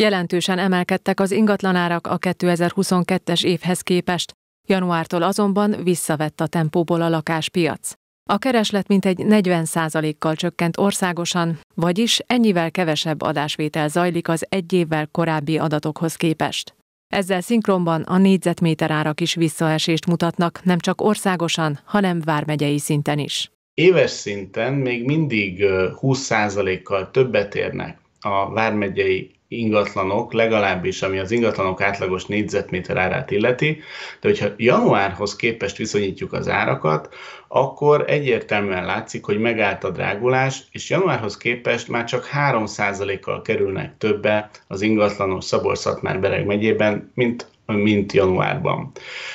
Jelentősen emelkedtek az ingatlanárak a 2022-es évhez képest, januártól azonban visszavett a tempóból a lakáspiac. A kereslet mintegy 40%-kal csökkent országosan, vagyis ennyivel kevesebb adásvétel zajlik az egy évvel korábbi adatokhoz képest. Ezzel szinkronban a négyzetméter árak is visszaesést mutatnak, nem csak országosan, hanem vármegyei szinten is. Éves szinten még mindig 20%-kal többet érnek a vármegyei ingatlanok, legalábbis ami az ingatlanok átlagos négyzetméter árát illeti, de hogyha januárhoz képest viszonyítjuk az árakat, akkor egyértelműen látszik, hogy megállt a drágulás, és januárhoz képest már csak 3%-kal kerülnek többe az ingatlanos Szabolcs-Szatmár-Bereg megyében, mint mint januárban.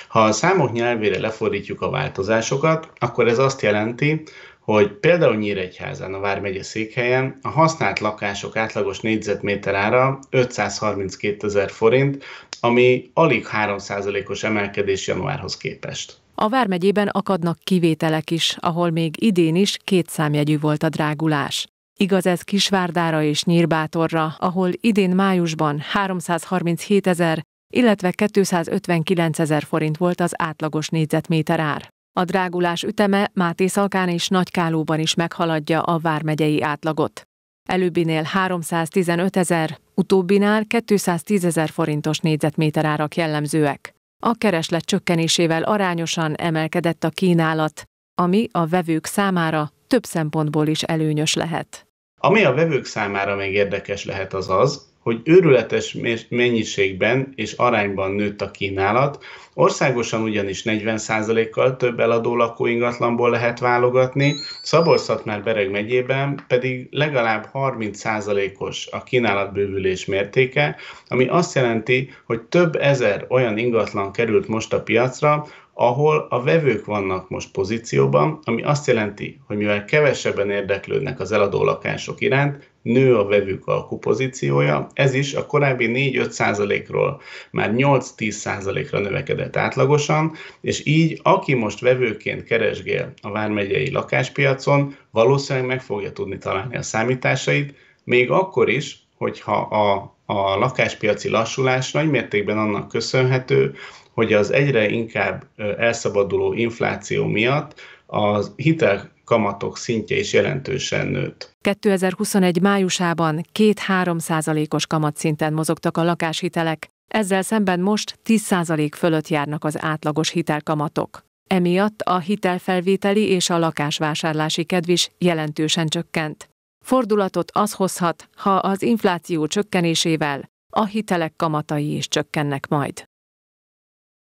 Ha a számok nyelvére lefordítjuk a változásokat, akkor ez azt jelenti, hogy például Nyíregyházán, a Vármegye székhelyen a használt lakások átlagos négyzetméter ára 532 ezer forint, ami alig 3%-os emelkedés januárhoz képest. A Vármegyében akadnak kivételek is, ahol még idén is két számjegyű volt a drágulás. Igaz ez Kisvárdára és Nyírbátorra, ahol idén májusban 337 ezer, illetve 259 ezer forint volt az átlagos négyzetméter ár. A drágulás üteme Máté Szalkán és Nagykálóban is meghaladja a vármegyei átlagot. Előbbinél 315 ezer, utóbbinál 210 ezer forintos négyzetméter árak jellemzőek. A kereslet csökkenésével arányosan emelkedett a kínálat, ami a vevők számára több szempontból is előnyös lehet. Ami a vevők számára még érdekes lehet az az, hogy őrületes mennyiségben és arányban nőtt a kínálat, országosan ugyanis 40%-kal több eladó lakó ingatlanból lehet válogatni, szabolcs már Bereg megyében pedig legalább 30%-os a kínálatbővülés mértéke, ami azt jelenti, hogy több ezer olyan ingatlan került most a piacra, ahol a vevők vannak most pozícióban, ami azt jelenti, hogy mivel kevesebben érdeklődnek az eladó lakások iránt, nő a vevők alkupozíciója, ez is a korábbi 4-5%-ról már 8-10%-ra növekedett átlagosan, és így aki most vevőként keresgél a Vármegyei lakáspiacon, valószínűleg meg fogja tudni találni a számításait, még akkor is, hogyha a, a lakáspiaci lassulás nagymértékben annak köszönhető, hogy az egyre inkább elszabaduló infláció miatt a hitel kamatok szintje is jelentősen nőtt. 2021 májusában 2-3 százalékos kamatszinten mozogtak a lakáshitelek, ezzel szemben most 10 százalék fölött járnak az átlagos hitelkamatok. Emiatt a hitelfelvételi és a lakásvásárlási kedv is jelentősen csökkent. Fordulatot az hozhat, ha az infláció csökkenésével a hitelek kamatai is csökkennek majd.